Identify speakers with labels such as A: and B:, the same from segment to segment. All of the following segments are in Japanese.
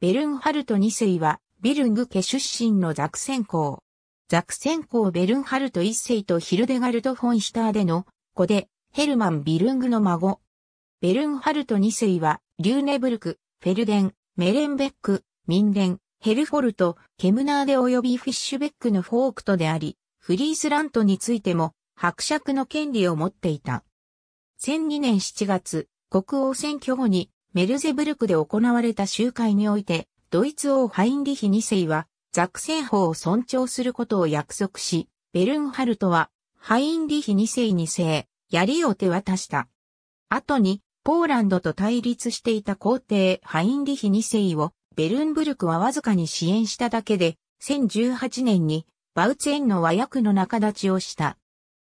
A: ベルンハルト2世は、ビルング家出身のザクセン公。ザクセン公ベルンハルト1世とヒルデガルト・フォンシュターでの子で、ヘルマン・ビルングの孫。ベルンハルト2世は、リューネブルク、フェルデン、メレンベック、ミンデン、ヘルフォルト、ケムナーデ及びフィッシュベックのフォークトであり、フリースラントについても、伯爵の権利を持っていた。1002年7月、国王選挙後にメルゼブルクで行われた集会において、ドイツ王ハインリヒ2世は、ザクセン法を尊重することを約束し、ベルンハルトは、ハインリヒ2世せえ、槍を手渡した。後に、ポーランドと対立していた皇帝ハインリヒ2世を、ベルンブルクはわずかに支援しただけで、1018年に、バウツエンの和訳の仲立ちをした。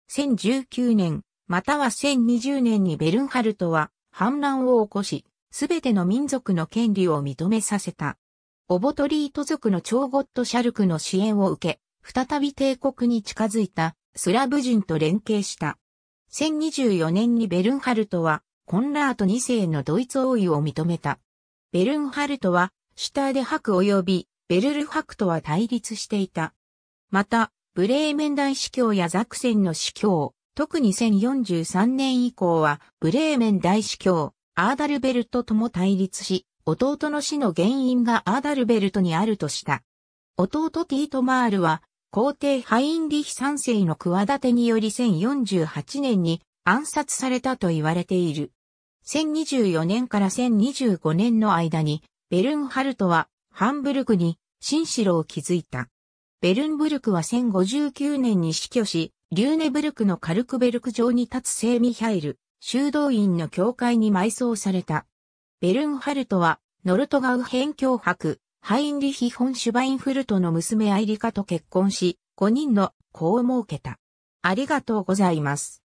A: 1019年、または1020年にベルンハルトは、反乱を起こし、すべての民族の権利を認めさせた。オボトリート族のーゴット・シャルクの支援を受け、再び帝国に近づいたスラブ人と連携した。1024年にベルンハルトはコンラート2世のドイツ王位を認めた。ベルンハルトはシュターデハク及びベルルハクとは対立していた。また、ブレーメン大司教やザクセンの司教、特に1043年以降はブレーメン大司教、アーダルベルトとも対立し、弟の死の原因がアーダルベルトにあるとした。弟ティートマールは、皇帝ハインリヒ三世の企てにより1048年に暗殺されたと言われている。1024年から1025年の間に、ベルンハルトはハンブルクに新城を築いた。ベルンブルクは1059年に死去し、リューネブルクのカルクベルク城に立つ聖ミハイル、修道院の教会に埋葬された。ベルンハルトは、ノルトガウヘン教博、ハインリヒ・フォン・シュバインフルトの娘アイリカと結婚し、5人の子を設けた。ありがとうございます。